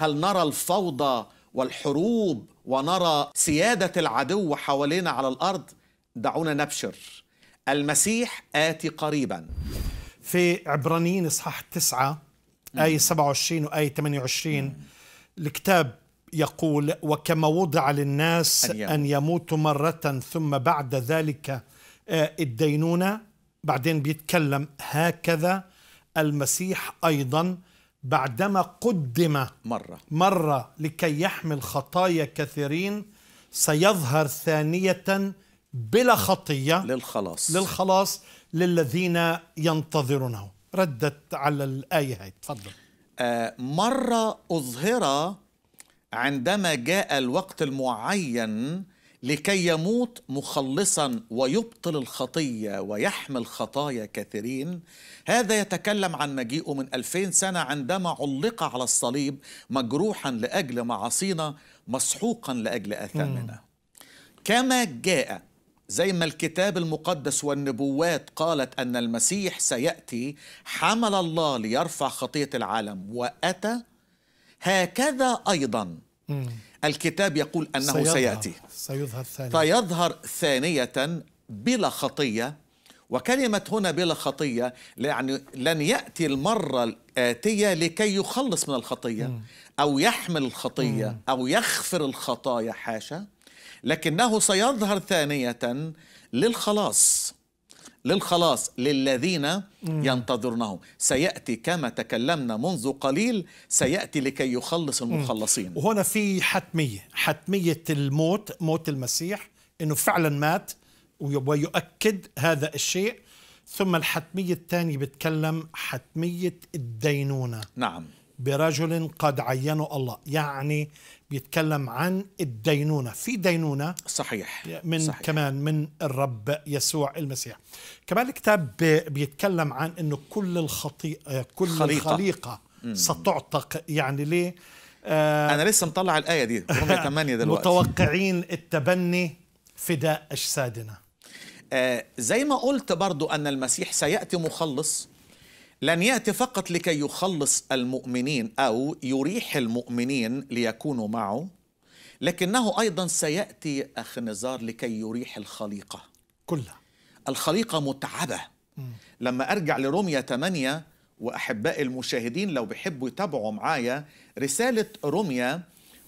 هل نرى الفوضى والحروب ونرى سياده العدو حوالينا على الارض دعونا نبشر المسيح آتي قريبا في عبرانيين إصحاح 9 آية 27 وآية 28 الكتاب يقول وكما وضع للناس أن يموتوا مرة ثم بعد ذلك آه، الدينونة بعدين بيتكلم هكذا المسيح أيضا بعدما قدم مرة مرة لكي يحمل خطايا كثيرين سيظهر ثانية بلا خطية للخلاص للخلاص للذين ينتظرونه ردت على الآية هاي تفضل آه مرة أظهر عندما جاء الوقت المعين لكي يموت مخلصا ويبطل الخطية ويحمل خطايا كثيرين هذا يتكلم عن مجيئه من ألفين سنة عندما علق على الصليب مجروحا لأجل معاصينا مسحوقا لأجل أثامنا كما جاء زي ما الكتاب المقدس والنبوات قالت أن المسيح سيأتي حمل الله ليرفع خطية العالم وأتى هكذا أيضا الكتاب يقول أنه سيظهر سيأتي سيظهر ثانية فيظهر ثانية بلا خطية وكلمة هنا بلا خطية يعني لن يأتي المرة الآتية لكي يخلص من الخطية م. أو يحمل الخطية م. أو يغفر الخطايا حاشا لكنه سيظهر ثانية للخلاص للخلاص للذين ينتظرونه سيأتي كما تكلمنا منذ قليل سيأتي لكي يخلص المخلصين وهنا في حتمية حتمية الموت موت المسيح أنه فعلا مات ويؤكد هذا الشيء ثم الحتمية الثانية بتكلم حتمية الدينونة نعم برجل قد عينه الله يعني بيتكلم عن الدينونة في دينونة صحيح من صحيح. كمان من الرب يسوع المسيح كمان الكتاب بيتكلم عن أنه كل الخطيئة كل خليقة, الخليقة ستعتق يعني ليه آه أنا لسه مطلع الآية دي رمية 8 دلوقتي متوقعين التبني فداء أجسادنا آه زي ما قلت برضو أن المسيح سيأتي مخلص لن ياتي فقط لكي يخلص المؤمنين او يريح المؤمنين ليكونوا معه لكنه ايضا سياتي اخي نزار لكي يريح الخليقه كلها الخليقه متعبه م. لما ارجع لروميا 8 واحبائي المشاهدين لو بيحبوا يتابعوا معايا رساله روميا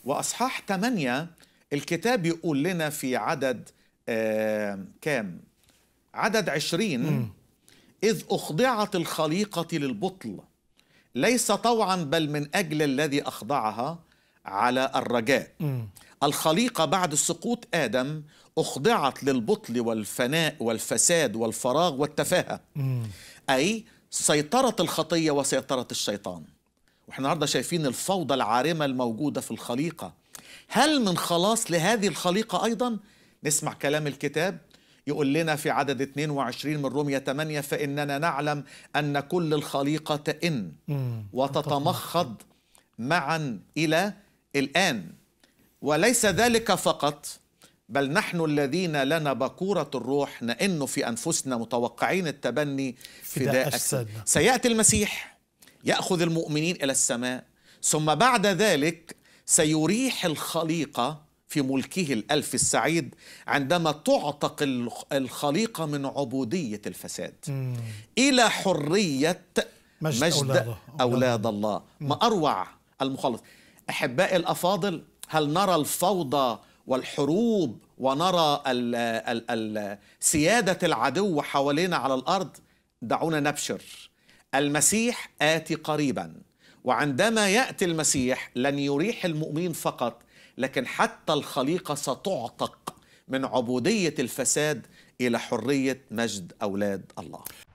واصحاح 8 الكتاب يقول لنا في عدد آه كام عدد 20 م. إذ أخضعت الخليقة للبطل ليس طوعا بل من أجل الذي أخضعها على الرجاء الخليقة بعد سقوط آدم أخضعت للبطل والفناء والفساد والفراغ والتفاهة أي سيطرة الخطية وسيطرة الشيطان واحنا النهارده شايفين الفوضى العارمة الموجودة في الخليقة هل من خلاص لهذه الخليقة أيضا؟ نسمع كلام الكتاب يقول لنا في عدد 22 من رومية 8 فإننا نعلم أن كل الخليقة تئن وتتمخض معا إلى الآن وليس ذلك فقط بل نحن الذين لنا بكورة الروح نئن في أنفسنا متوقعين التبني فداء أجسادنا سيأتي المسيح يأخذ المؤمنين إلى السماء ثم بعد ذلك سيريح الخليقة في ملكه الألف السعيد عندما تعتق الخليقة من عبودية الفساد مم. إلى حرية مجد, مجد أولاد, الله. أولاد الله ما أروع المخلص أحبائي الأفاضل هل نرى الفوضى والحروب ونرى ال ال ال سيادة العدو حوالينا على الأرض دعونا نبشر المسيح آتي قريبا وعندما يأتي المسيح لن يريح المؤمنين فقط لكن حتى الخليقة ستعتق من عبودية الفساد إلى حرية مجد أولاد الله